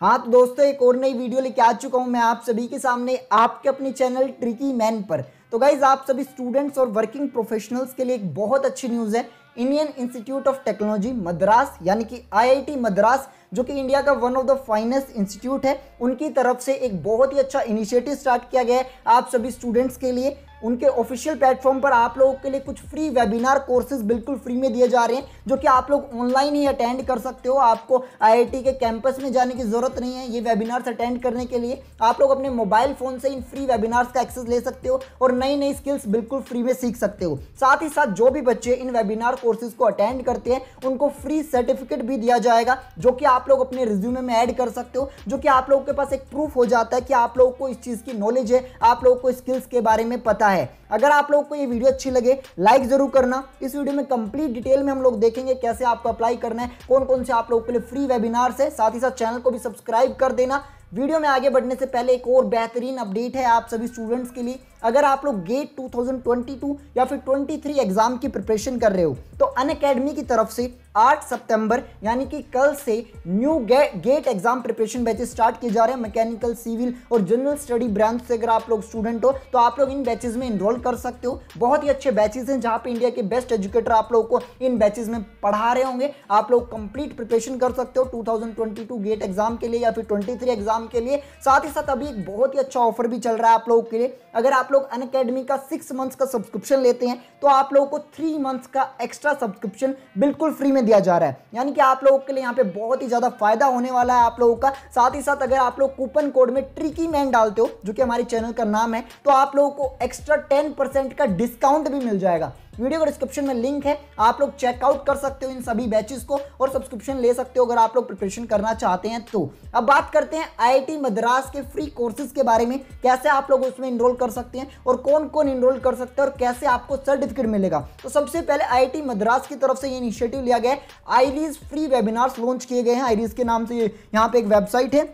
हाँ तो दोस्तों एक और नई वीडियो लेके आ चुका हूँ मैं आप सभी के सामने आपके अपने चैनल ट्रिकी मैन पर तो गाइज आप सभी स्टूडेंट्स और वर्किंग प्रोफेशनल्स के लिए एक बहुत अच्छी न्यूज़ है Indian Institute of Technology Madras यानी कि आईआईटी मद्रास जो कि इंडिया का one of the finest institute है उनकी तरफ से एक बहुत ही अच्छा इनिशिएटिव स्टार्ट किया गया है आप सभी स्टूडेंट्स के लिए उनके ऑफिशियल प्लेटफॉर्म पर आप लोगों के लिए कुछ फ्री वेबिनार कोर्सेज बिल्कुल फ्री में दिए जा रहे हैं जो कि आप लोग ऑनलाइन ही अटेंड कर सकते हो आपको आईआईटी के कैंपस में जाने की ज़रूरत नहीं है ये वेबिनार्स अटेंड करने के लिए आप लोग अपने मोबाइल फ़ोन से इन फ्री वेबिनार्स का एक्सेस ले सकते हो और नई नई स्किल्स बिल्कुल फ्री में सीख सकते हो साथ ही साथ जो भी बच्चे इन वेबिनार कोर्सेज को अटेंड करते हैं उनको फ्री सर्टिफिकेट भी दिया जाएगा जो कि आप लोग अपने रिज्यूमे में ऐड कर सकते हो जो कि आप लोगों के पास एक प्रूफ हो जाता है कि आप लोगों को इस चीज़ की नॉलेज है आप लोगों को स्किल्स के बारे में पता सकता है अगर आप लोग को ये वीडियो अच्छी लगे लाइक ज़रूर करना इस वीडियो में कंप्लीट डिटेल में हम लोग देखेंगे कैसे आपको अप्लाई करना है कौन कौन से आप लोग के लिए फ्री वेबिनार है साथ ही साथ चैनल को भी सब्सक्राइब कर देना वीडियो में आगे बढ़ने से पहले एक और बेहतरीन अपडेट है आप सभी स्टूडेंट्स के लिए अगर आप लोग गेट 2022 या फिर 23 एग्जाम की प्रिपरेशन कर रहे हो तो अन की तरफ से 8 सितंबर यानी कि कल से न्यू गे, GATE exam preparation batches start किए जा रहे हैं मैकेनिकल सिविल और जनरल स्टडी ब्रांच से अगर आप लोग स्टूडेंट हो तो आप लोग इन बैचेज में इनरोल कर सकते हो बहुत ही अच्छे बैचेज हैं जहां पे इंडिया के बेस्ट एजुकेटर आप लोग को इन बैचेज में पढ़ा रहे होंगे आप लोग कंप्लीट प्रिपरेशन कर सकते हो टू गेट एग्जाम के लिए या फिर ट्वेंटी एग्जाम के लिए साथ ही साथ अभी एक बहुत ही अच्छा ऑफर भी चल रहा है आप लोगों के लिए अगर आप लोग अन का सिक्स मंथ्स का सब्सक्रिप्शन लेते हैं तो आप लोगों को थ्री मंथ्स का एक्स्ट्रा सब्सक्रिप्शन बिल्कुल फ्री में में दिया जा रहा है यानी कि आप लोगों के लिए यहाँ पे बहुत ही ज़्यादा फायदा होने वाला है आप लोगों का साथ ही साथ अगर आप लोग कूपन कोड में ट्रिकी मैन डालते हो जो कि हमारे चैनल का नाम है तो आप लोगों को एक्स्ट्रा टेन परसेंट का डिस्काउंट भी मिल जाएगा वीडियो के डिस्क्रिप्शन में लिंक है आप लोग चेकआउट कर सकते हो इन सभी बैचेस को और सब्सक्रिप्शन ले सकते हो अगर आप लोग प्रिपरेशन करना चाहते हैं तो अब बात करते हैं आई मद्रास के फ्री कोर्सेज के बारे में कैसे आप लोग उसमें इनरोल कर सकते हैं और कौन कौन इनरोल कर सकते हैं और कैसे आपको सर्टिफिकेट मिलेगा तो सबसे पहले आई मद्रास की तरफ से ये इनिशिएटिव लिया गया है आईरीज फ्री वेबिनार्स लॉन्च किए गए हैं आईरीज के नाम से यहाँ पे एक वेबसाइट है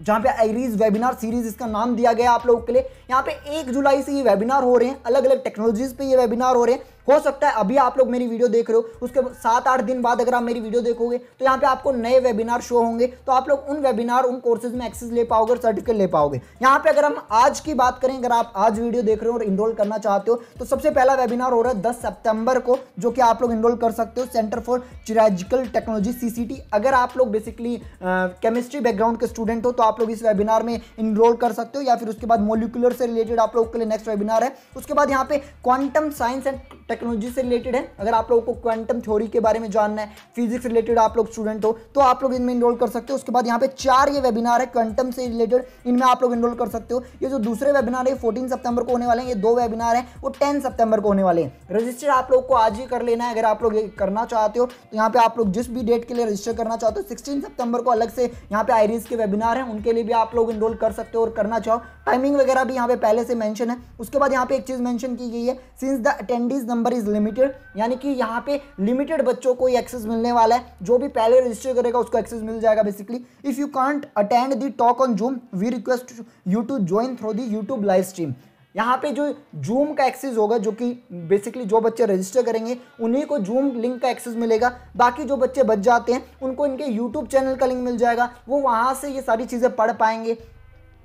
जहाँ पे आईरीज वेबिनार सीरीज इसका नाम दिया गया आप लोगों के लिए यहाँ पे एक जुलाई से ये वेबिनार हो रहे हैं अलग अलग टेक्नोलॉजीज पे ये वेबिनार हो रहे हैं हो सकता है अभी आप लोग मेरी वीडियो देख रहे हो उसके सात आठ दिन बाद अगर आप मेरी वीडियो देखोगे तो यहाँ पे आपको नए वेबिनार शो होंगे तो आप लोग उन वेबिनार उन कोर्सेज में एक्सेस ले पाओगे और सर्टिफिकेट ले पाओगे यहाँ पे अगर हम आज की बात करें अगर आप आज वीडियो देख रहे हो और इनरोल करना चाहते हो तो सबसे पहला वेबिनार हो रहा है दस सेप्टेम्बर को जो कि आप लोग इनरोल कर सकते हो सेंटर फॉर चिराजिकल टेक्नोलॉजी सी अगर आप लोग बेसिकली केमिस्ट्री बैकग्राउंड के स्टूडेंट हो तो आप लोग इस वेबिनार में इनरोल कर सकते हो या फिर उसके बाद मोलिकुलर से रिलेटेड आप लोग के लिए नेक्स्ट वेबिनार है उसके बाद यहाँ पे क्वांटम साइंस एंड टेक्नोलॉजी से रिलेटेड है अगर आप लोगों को क्वांटम थ्योरी के बारे में जानना है फिजिक्स रिलेटेड आप लोग स्टूडेंट हो तो आप लोग इनमें इनरोल कर सकते हो उसके बाद यहाँ पे चार ये वेबिनार है क्वांटम से रिलेटेड इनमें आप लोग इनरोल कर सकते हो ये जो दूसरे वेबिनार है फोर्टीन सेप्टेबर को होने वाले हैं ये दो वेबिनार है वो टेन सेप्टेबर को होने वाले हैं रजिस्टर आप लोग को आज ही कर लेना है अगर आप लोग ये करना चाहते हो तो यहाँ पे आप लोग जिस भी डेट के लिए रजिस्टर करना चाहते हो सिक्सटीन सितंबर को अलग से यहाँ पे आईरिस के वेबिनार है उनके लिए भी आप लोग इनरोल कर सकते हो और करना चाहो टाइमिंग वगैरह भी यहाँ पे पहले से मैंशन है उसके बाद यहाँ पे एक चीज़ मैंशन की गई है since the attendees number number is limited यानी कि यहाँ पे लिमिटेड बच्चों को एक्सेस मिलने वाला है जो भी पहले रजिस्टर करेगा उसको एक्सेस मिल जाएगा basically if you can't attend the talk on Zoom we request you to join through the YouTube live stream यहाँ पे जो जूम का एक्सेस होगा जो कि बेसिकली जो बच्चे रजिस्टर करेंगे उन्हीं को जूम लिंक का एक्सेस मिलेगा बाकी जो बच्चे बच जाते हैं उनको इनके यूट्यूब चैनल का लिंक मिल जाएगा वो वहाँ से ये सारी चीज़ें पढ़ पाएंगे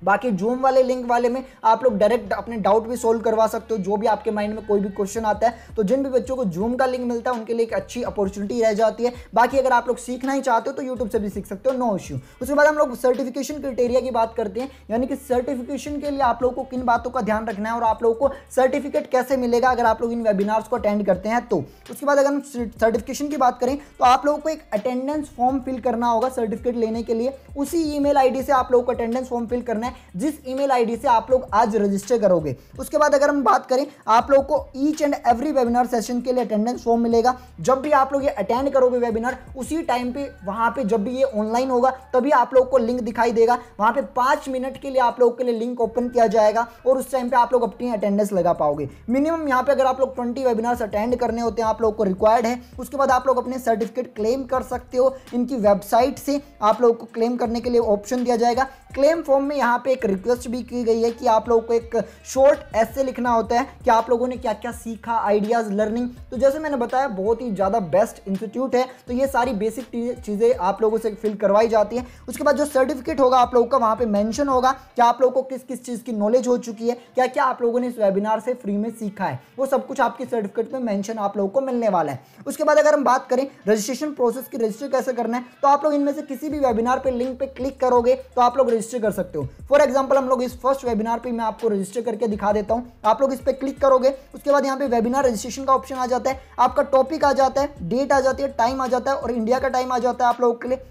बाकी जूम वाले लिंक वाले में आप लोग डायरेक्ट अपने डाउट भी सोल्व करवा सकते हो जो भी आपके माइंड में कोई भी क्वेश्चन आता है तो जिन भी बच्चों को जूम का लिंक मिलता है उनके लिए एक अच्छी अपॉर्चुनिटी रह जाती है बाकी अगर आप लोग सीखना ही चाहते हो तो यूट्यूब से भी सीख सकते हो नो इश्यू उसके बाद हम लोग सर्टिफिकेशन क्रिटेरिया की बात करते हैं यानी कि सर्टिफिकेशन के लिए आप लोग को किन बातों का ध्यान रखना है और आप लोगों को सर्टिफिकेट कैसे मिलेगा अगर आप लोग इन वेबिनार्स को अटेंड करते हैं तो उसके बाद अगर हम सर्टिफिकेशन की बात करें तो आप लोगों को एक अटेंडेंस फॉर्म फिल करना होगा सर्टिफिकेट लेने के लिए उसी ई मेल से आप लोगों को अटेंडेंस फॉर्म फिल करना है जिस ईमेल आईडी से आप लोग आज रजिस्टर करोगे उसके बाद अगर हम बात करें आप लोग को each and every webinar session के लिए अटेंडेंस फॉर्म मिलेगा जब भी आप लोग ये अटेंड करोगे वेबिनार उसी टाइम पे वहाँ पे जब भी ये ऑनलाइन होगा तभी आप लोग को लिंक दिखाई देगा वहाँ पे पाँच मिनट के लिए आप लोग के लिए लिंक ओपन किया जाएगा और उस टाइम पे आप लोग अपनी अटेंडेंस लगा पाओगे मिनिमम यहाँ पे अगर आप लोग ट्वेंटी वेबिनार्स अटेंड करने होते हैं आप लोग को रिक्वायर्ड है उसके बाद आप लोग अपने सर्टिफिकेट क्लेम कर सकते हो इनकी वेबसाइट से आप लोग को क्लेम करने के लिए ऑप्शन दिया जाएगा क्लेम फॉर्म में यहाँ यहाँ पे एक रिक्वेस्ट भी की गई है कि आप लोगों को एक शॉर्ट ऐसे लिखना होता है कि आप लोगों ने क्या क्या सीखा आइडियाज़ लर्निंग तो जैसे मैंने बताया बहुत ही ज़्यादा बेस्ट इंस्टीट्यूट है तो ये सारी बेसिक चीज़ें आप लोगों से फिल करवाई जाती है उसके बाद जो सर्टिफिकेट होगा आप लोगों का वहां पर मैंशन होगा कि आप लोगों को किस किस चीज़ की नॉलेज हो चुकी है क्या क्या आप लोगों ने इस वेबिनार से फ्री में सीखा है वो सब कुछ आपके सर्टिफिकेट में मैंशन आप लोगों को मिलने वाला है उसके बाद अगर हम बात करें रजिस्ट्रेशन प्रोसेस की रजिस्टर कैसे करना है तो आप लोग इनमें से किसी भी वेबिनार पर लिंक पर क्लिक करोगे तो आप लोग रजिस्टर कर सकते हो फॉर एग्जाम्पल हम लोग इस फर्स्ट वेबिनार पर मैं आपको रजिस्टर करके दिखा देता हूँ आप लोग इस पर क्लिक करोगे उसके बाद यहाँ पे वेबिनार रजिस्ट्रेशन का ऑप्शन आ जाता है आपका टॉपिक आ जाता है डेट आ जाती है टाइम आ जाता है और इंडिया का टाइम आ जाता है आप लोगों के लिए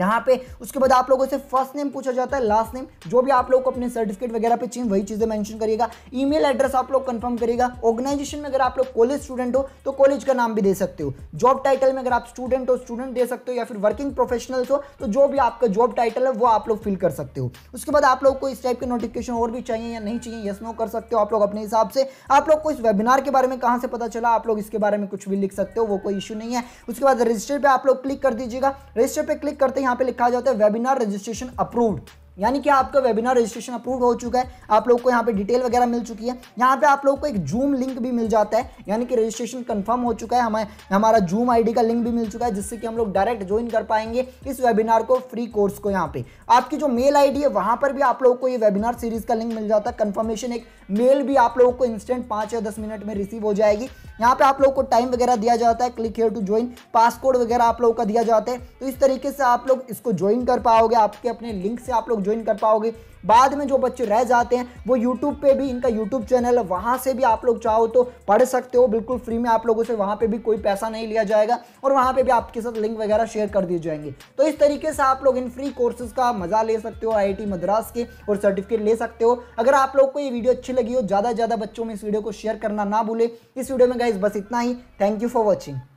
यहाँ पे उसके बाद आप लोगों से फर्स्ट नेम पूछा जाता है लास्ट नेम जो भी आप लोग को अपने सर्टिफिकेट वगैरह पे चाहिए वही चीज़ें मेंशन करिएगा ईमेल एड्रेस आप लोग कंफर्म करिएगा ऑर्गेनाइजेशन में अगर आप लोग कॉलेज स्टूडेंट हो तो कॉलेज का नाम भी दे सकते हो जॉब टाइटल में अगर आप स्टूडेंट हो स्टूडेंट दे सकते हो या फिर वर्किंग प्रोफेशनल्स हो तो जो भी आपका जॉब टाइटल है वो आप लोग फिल कर सकते हो उसके बाद आप लोग को इस टाइप के नोटिफिकेशन और भी चाहिए या नहीं चाहिए यस नो कर सकते हो आप लोग अपने हिसाब से आप लोग को इस वेबिनार के बारे में कहाँ से पता चला आप लोग इसके बारे में कुछ भी लिख सकते हो वो कोई इशू नहीं है उसके बाद रजिस्टर पर आप लोग क्लिक कर दीजिएगा रजिस्टर पर क्लिक करते है यहाँ पे लिखा जाता है वेबिनार रजिस्ट्रेशन अप्रूव्ड यानी कि आपका वेबिनार रजिस्ट्रेशन अप्रूव हो चुका है आप लोग को यहाँ पे डिटेल वगैरह मिल चुकी है यहाँ पे आप लोग को एक जूम लिंक भी मिल जाता है यानी कि रजिस्ट्रेशन कंफर्म हो चुका है हमें हमारा जूम आईडी का लिंक भी मिल चुका है जिससे कि हम लोग डायरेक्ट ज्वाइन कर पाएंगे इस वेबिनार को फ्री कोर्स को यहाँ पे आपकी जो मेल आई है वहां पर भी आप लोग को ये वेबिनार सीरीज का लिंक मिल जाता है कन्फर्मेशन एक मेल भी आप लोगों को इंस्टेंट पांच या दस मिनट में रिसीव हो जाएगी यहाँ पे आप लोग को टाइम वगैरह दिया जाता है click here to join passcode वगैरह आप लोगों का दिया जाता है तो इस तरीके से आप लोग इसको ज्वाइन कर पाओगे आपके अपने लिंक से आप लोग ज्वाइन कर पाओगे बाद में जो बच्चे रह जाते हैं वो यूट्यूब पर भी इनका यूट्यूब चैनल है वहाँ से भी आप लोग चाहो तो पढ़ सकते हो बिल्कुल फ्री में आप लोगों से वहाँ पर भी कोई पैसा नहीं लिया जाएगा और वहाँ पर भी आपके साथ लिंक वगैरह शेयर कर दिए जाएंगे तो इस तरीके से आप लोग इन फ्री कोर्सेज का मज़ा ले सकते हो आई मद्रास के और सर्टिफिकेट ले सकते हो अगर आप लोग को ये वीडियो अच्छी लगी हो ज़्यादा ज़्यादा बच्चों में इस वीडियो को शेयर करना ना भूले इस वीडियो में गाइज बस इतना ही थैंक यू फॉर वॉचिंग